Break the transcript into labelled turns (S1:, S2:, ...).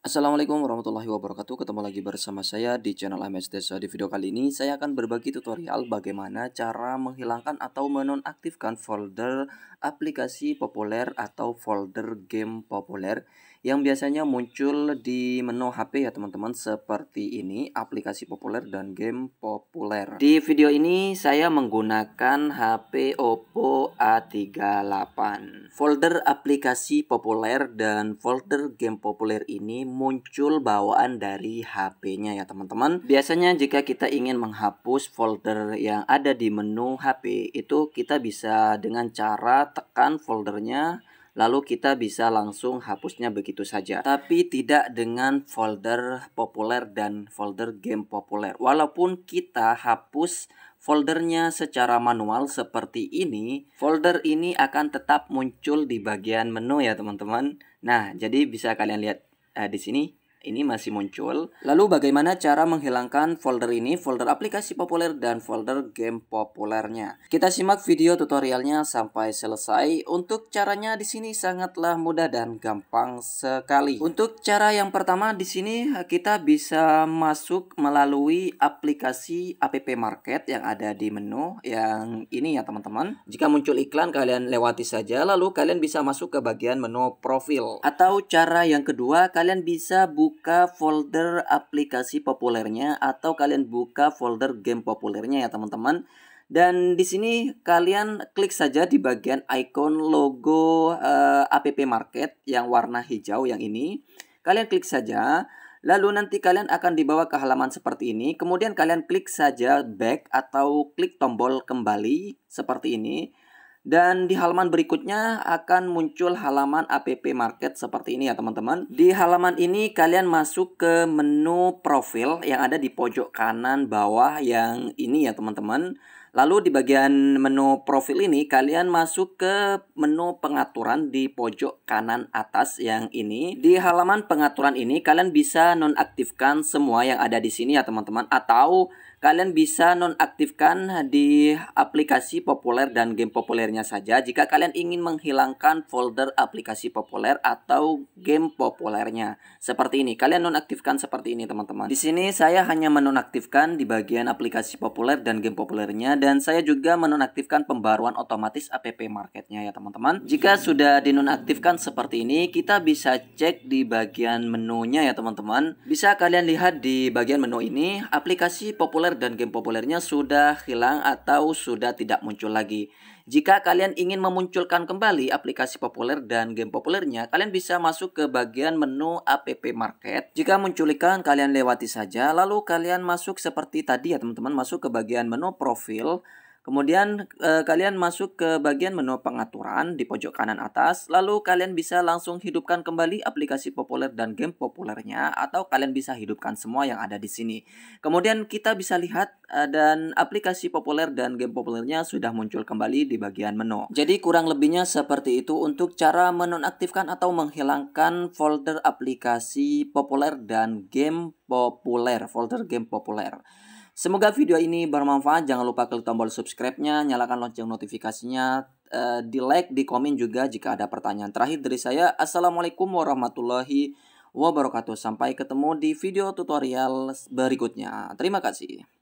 S1: Assalamualaikum warahmatullahi wabarakatuh Ketemu lagi bersama saya di channel MS Desa Di video kali ini saya akan berbagi tutorial bagaimana cara menghilangkan atau menonaktifkan folder aplikasi populer atau folder game populer yang biasanya muncul di menu HP ya teman-teman seperti ini aplikasi populer dan game populer di video ini saya menggunakan HP Oppo A38 folder aplikasi populer dan folder game populer ini muncul bawaan dari HP-nya ya teman-teman biasanya jika kita ingin menghapus folder yang ada di menu HP itu kita bisa dengan cara tekan foldernya lalu kita bisa langsung hapusnya begitu saja. Tapi tidak dengan folder populer dan folder game populer. Walaupun kita hapus foldernya secara manual seperti ini, folder ini akan tetap muncul di bagian menu ya teman-teman. Nah, jadi bisa kalian lihat eh, di sini ini masih muncul. Lalu bagaimana cara menghilangkan folder ini, folder aplikasi populer dan folder game populernya? Kita simak video tutorialnya sampai selesai. Untuk caranya di sini sangatlah mudah dan gampang sekali. Untuk cara yang pertama di sini kita bisa masuk melalui aplikasi App Market yang ada di menu yang ini ya teman-teman. Jika muncul iklan kalian lewati saja lalu kalian bisa masuk ke bagian menu profil. Atau cara yang kedua kalian bisa buka buka folder aplikasi populernya atau kalian buka folder game populernya ya teman-teman. Dan di sini kalian klik saja di bagian icon logo uh, eh, app market yang warna hijau yang ini. Kalian klik saja. Lalu nanti kalian akan dibawa ke halaman seperti ini. Kemudian kalian klik saja back atau klik tombol kembali seperti ini. Dan di halaman berikutnya akan muncul halaman app market seperti ini ya teman-teman. Di halaman ini kalian masuk ke menu profil yang ada di pojok kanan bawah yang ini ya teman-teman. Lalu di bagian menu profil ini kalian masuk ke menu pengaturan di pojok kanan atas yang ini. Di halaman pengaturan ini kalian bisa nonaktifkan semua yang ada di sini ya teman-teman atau Kalian bisa nonaktifkan di aplikasi populer dan game populernya saja jika kalian ingin menghilangkan folder aplikasi populer atau game populernya. Seperti ini, kalian nonaktifkan seperti ini teman-teman. Di sini saya hanya menonaktifkan di bagian aplikasi populer dan game populernya dan saya juga menonaktifkan pembaruan otomatis app marketnya ya teman-teman. Jika sudah dinonaktifkan seperti ini, kita bisa cek di bagian menunya ya teman-teman. Bisa kalian lihat di bagian menu ini aplikasi populer populer dan game populernya sudah hilang atau sudah tidak muncul lagi. Jika kalian ingin memunculkan kembali aplikasi populer dan game populernya, kalian bisa masuk ke bagian menu app market. Jika muncul kalian lewati saja. Lalu kalian masuk seperti tadi ya teman-teman, masuk ke bagian menu profil. Kemudian eh, kalian masuk ke bagian menu pengaturan di pojok kanan atas, lalu kalian bisa langsung hidupkan kembali aplikasi populer dan game populernya atau kalian bisa hidupkan semua yang ada di sini. Kemudian kita bisa lihat eh, dan aplikasi populer dan game populernya sudah muncul kembali di bagian menu. Jadi kurang lebihnya seperti itu untuk cara menonaktifkan atau menghilangkan folder aplikasi populer dan game populer, folder game populer. Semoga video ini bermanfaat. Jangan lupa klik tombol subscribe-nya, nyalakan lonceng notifikasinya, eh, di like, di komen juga jika ada pertanyaan terakhir dari saya. Assalamualaikum warahmatullahi wabarakatuh. Sampai ketemu di video tutorial berikutnya. Terima kasih.